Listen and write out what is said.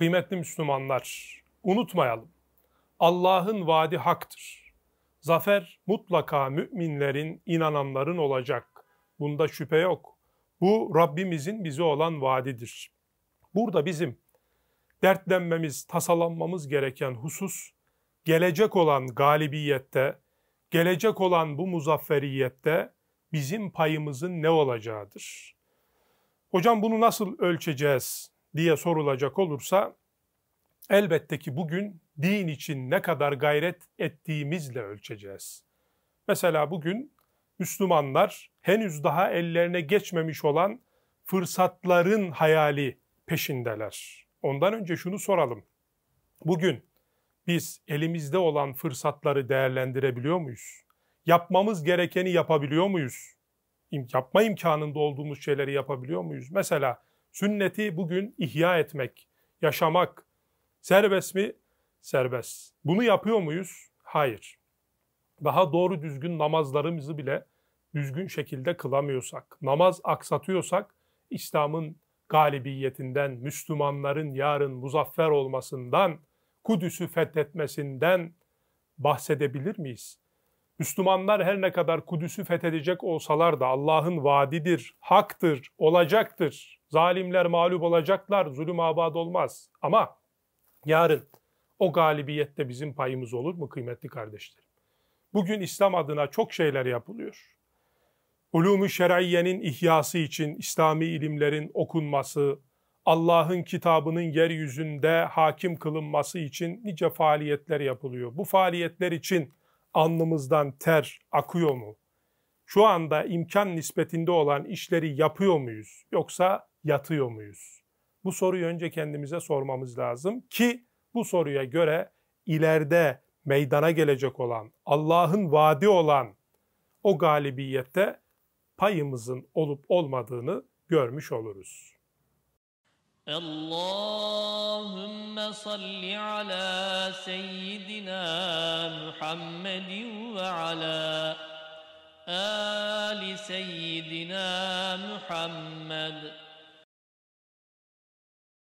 Kıymetli Müslümanlar, unutmayalım. Allah'ın vaadi haktır. Zafer mutlaka müminlerin, inananların olacak. Bunda şüphe yok. Bu Rabbimizin bize olan vaadidir. Burada bizim dertlenmemiz, tasalanmamız gereken husus, gelecek olan galibiyette, gelecek olan bu muzafferiyette bizim payımızın ne olacağıdır? Hocam bunu nasıl ölçeceğiz? diye sorulacak olursa elbette ki bugün din için ne kadar gayret ettiğimizle ölçeceğiz. Mesela bugün Müslümanlar henüz daha ellerine geçmemiş olan fırsatların hayali peşindeler. Ondan önce şunu soralım. Bugün biz elimizde olan fırsatları değerlendirebiliyor muyuz? Yapmamız gerekeni yapabiliyor muyuz? Yapma imkanında olduğumuz şeyleri yapabiliyor muyuz? Mesela Sünneti bugün ihya etmek, yaşamak. Serbest mi? Serbest. Bunu yapıyor muyuz? Hayır. Daha doğru düzgün namazlarımızı bile düzgün şekilde kılamıyorsak, namaz aksatıyorsak İslam'ın galibiyetinden, Müslümanların yarın muzaffer olmasından, Kudüs'ü fethetmesinden bahsedebilir miyiz? Müslümanlar her ne kadar Kudüs'ü fethedecek olsalar da Allah'ın vaadidir, haktır, olacaktır Zalimler mağlup olacaklar, zulüm abad olmaz. Ama yarın o galibiyette bizim payımız olur mu kıymetli kardeşlerim? Bugün İslam adına çok şeyler yapılıyor. Ulumu ü ihyası için İslami ilimlerin okunması, Allah'ın kitabının yeryüzünde hakim kılınması için nice faaliyetler yapılıyor. Bu faaliyetler için alnımızdan ter akıyor mu? Şu anda imkan nispetinde olan işleri yapıyor muyuz? Yoksa yatıyor muyuz? Bu soruyu önce kendimize sormamız lazım ki bu soruya göre ileride meydana gelecek olan, Allah'ın vaadi olan o galibiyette payımızın olup olmadığını görmüş oluruz. Allahümme salli ala seyyidina Muhammedin ve ala ali seyyidina Muhammed.